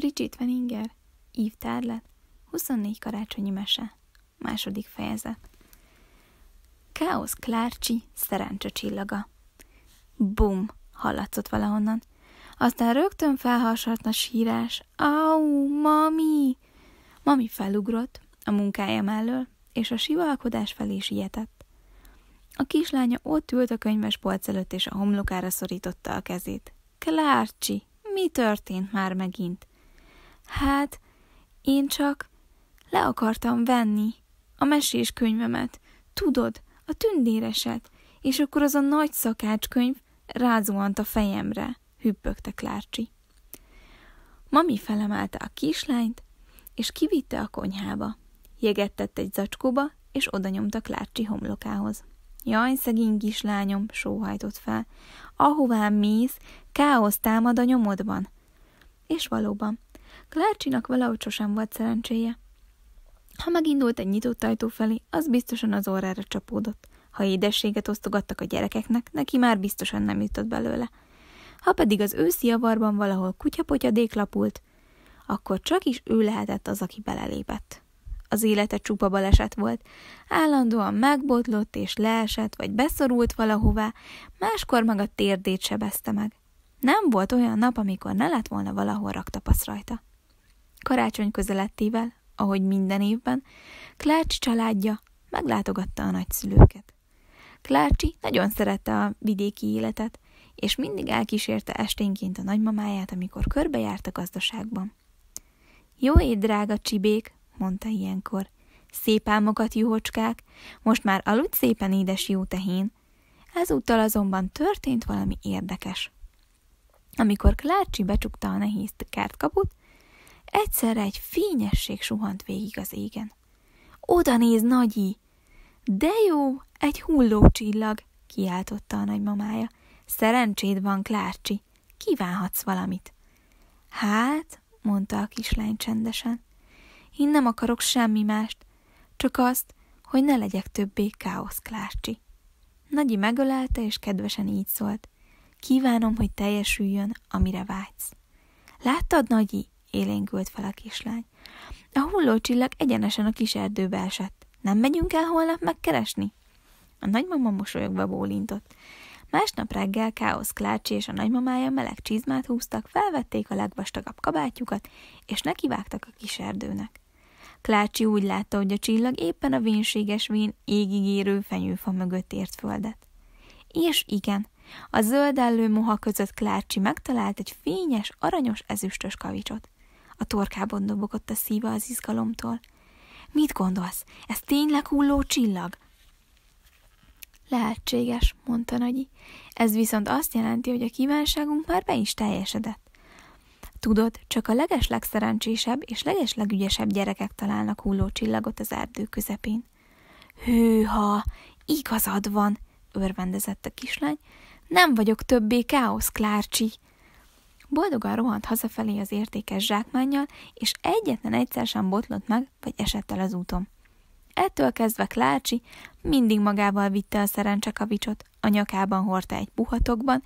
Bridget Van Inger, Ív 24 karácsonyi mese, második fejezet. Káosz Klárcsi szerencse csillaga. Bum! hallatszott valahonnan. Aztán rögtön felhasadt a sírás. Au, mami! Mami felugrott a munkája mellől, és a sivalkodás felé sietett. A kislánya ott ült a könyves polc előtt, és a homlokára szorította a kezét. Klárcsi, mi történt már megint? Hát, én csak le akartam venni a mesés könyvemet, tudod, a tündéreset, és akkor az a nagy szakácskönyv rázuant a fejemre, hüppögte Klárcsi. Mami felemelte a kislányt, és kivitte a konyhába. Jeget tett egy zacskóba, és oda nyomta Klárcsi homlokához. Jaj, szegény kislányom, sóhajtott fel. Ahová mész, káosz támad a nyomodban. És valóban, Klárcsinak valahogy sosem volt szerencséje. Ha megindult egy nyitott ajtó felé, az biztosan az órára csapódott. Ha édességet osztogattak a gyerekeknek, neki már biztosan nem jutott belőle. Ha pedig az őszi javarban valahol kutyapotyadék lapult, akkor csak is ő lehetett az, aki belelépett. Az élete csupa baleset volt. Állandóan megbotlott és leesett, vagy beszorult valahová, máskor meg a térdét sebezte meg. Nem volt olyan nap, amikor ne lett volna valahol raktapasz rajta. Karácsony közelettével, ahogy minden évben, Klárcsi családja meglátogatta a nagyszülőket. Klárcsi nagyon szerette a vidéki életet, és mindig elkísérte esténként a nagymamáját, amikor körbejárt a gazdaságban. Jó éj, drága csibék, mondta ilyenkor. Szép álmokat, juhocskák, most már aludj szépen, édes jó tehén. Ezúttal azonban történt valami érdekes. Amikor Klárcsi becsukta a nehéz kertkaput, Egyszerre egy fényesség suhant végig az égen. Oda néz, nagyi! De jó, egy hulló csillag, kiáltotta a nagymamája. Szerencséd van, Klárcsi, kívánhatsz valamit. Hát, mondta a kislány csendesen, én nem akarok semmi mást, csak azt, hogy ne legyek többé káosz Klárcsi. Nagyi megölelte, és kedvesen így szólt. Kívánom, hogy teljesüljön, amire vágysz. Láttad, Nagyi? élénkült fel a kislány. A hullócsillag egyenesen a kis erdőbe esett. Nem megyünk el holnap megkeresni? A nagymama mosolyogva bólintott. Másnap reggel Káosz Klácsi és a nagymamája meleg csizmát húztak, felvették a legvastagabb kabátjukat, és nekivágtak a kis erdőnek. Klácsi úgy látta, hogy a csillag éppen a vénséges vén égig érő fenyőfa mögött ért földet. És igen, a zöldellő moha között Klácsi megtalált egy fényes, aranyos ezüstös kavicsot. A torkában dobogott a szíve az izgalomtól. Mit gondolsz? Ez tényleg hulló csillag? Lehetséges, mondta Nagyi. Ez viszont azt jelenti, hogy a kívánságunk már be is teljesedett. Tudod, csak a szerencsésebb és legeslegügyesebb gyerekek találnak hulló csillagot az erdő közepén. Hűha, igazad van, örvendezett a kislány. Nem vagyok többé káosz, Klárcsi. Boldogan rohant hazafelé az értékes zsákmányjal, és egyetlen egyszer sem botlott meg, vagy esett el az úton. Ettől kezdve Klácsi mindig magával vitte a szerencsekavicsot, a nyakában hordta egy puhatokban,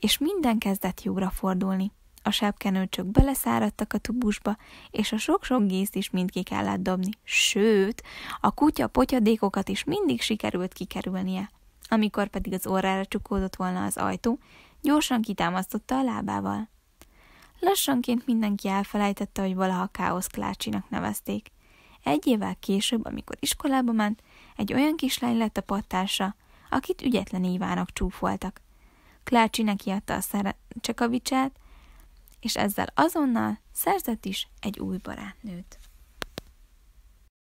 és minden kezdett jóra fordulni. A sebkenőcsök beleszáradtak a tubusba, és a sok-sok gészt is mind ki kellett dobni. Sőt, a kutya potyadékokat is mindig sikerült kikerülnie. Amikor pedig az orrára csukódott volna az ajtó, gyorsan kitámasztotta a lábával. Lassanként mindenki elfelejtette, hogy valaha Káosz Klácsinak nevezték. Egy évvel később, amikor iskolába ment, egy olyan kislány lett a pattársa, akit ügyetlen Ivának csúfoltak. Klácsi neki adta a szerencsekavicsát, és ezzel azonnal szerzett is egy új barátnőt.